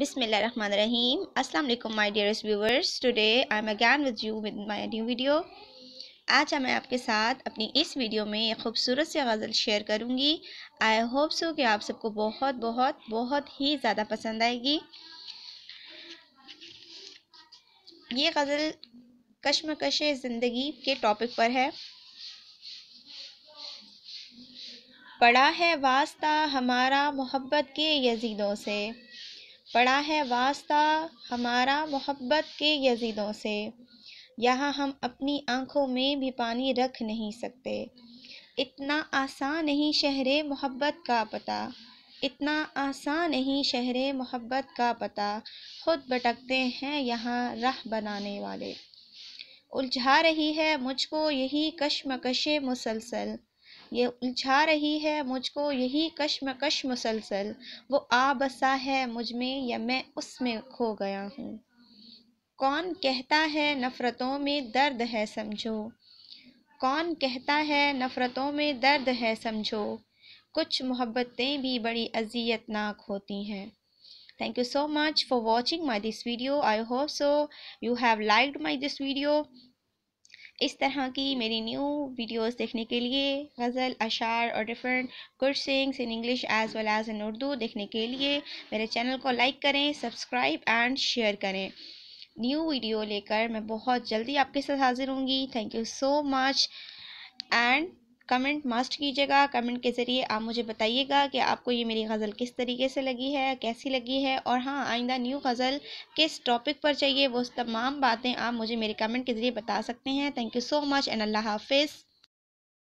बिसमीम Assalamu my dears viewers today I am again with you with with new video आज मैं आपके साथ अपनी इस वीडियो में एक खूबसूरत सी गज़ल शेयर करूंगी आई होप सो कि आप सबको बहुत बहुत बहुत ही ज़्यादा पसंद आएगी ये गज़ल कशमकश ज़िंदगी के टॉपिक पर है पड़ा है वास्ता हमारा मोहब्बत के यजीदों से पड़ा है वास्ता हमारा मोहब्बत के यजीदों से यहाँ हम अपनी आँखों में भी पानी रख नहीं सकते इतना आसान नहीं शहर मोहब्बत का पता इतना आसान नहीं शहर मोहब्बत का पता खुद भटकते हैं यहाँ राह बनाने वाले उलझा रही है मुझको यही कश्मकश मुसलसल ये उलझा रही है मुझको यही कश मुसलसल वो आ बसा है मुझ में या मैं उसमें खो गया हूँ कौन कहता है नफ़रतों में दर्द है समझो कौन कहता है नफ़रतों में दर्द है समझो कुछ मोहब्बतें भी बड़ी अजियतनाक होती हैं thank you so much for watching my this video I hope so you have liked my this video इस तरह की मेरी न्यू वीडियोस देखने के लिए गज़ल अशार और different good sings in English as well as in Urdu देखने के लिए मेरे चैनल को लाइक करें सब्सक्राइब एंड शेयर करें न्यू वीडियो लेकर मैं बहुत जल्दी आपके साथ हाज़िर होंगी thank you so much and comment must कीजिएगा कमेंट के ज़रिए आप मुझे बताइएगा कि आपको ये मेरी गज़ल किस तरीके से लगी है कैसी लगी है और हाँ आइंदा न्यू गज़ल किस टॉपिक पर चाहिए वो तमाम बातें आप मुझे मेरे कमेंट के ज़रिए बता सकते हैं thank you so much and अल्लाह हाफिज़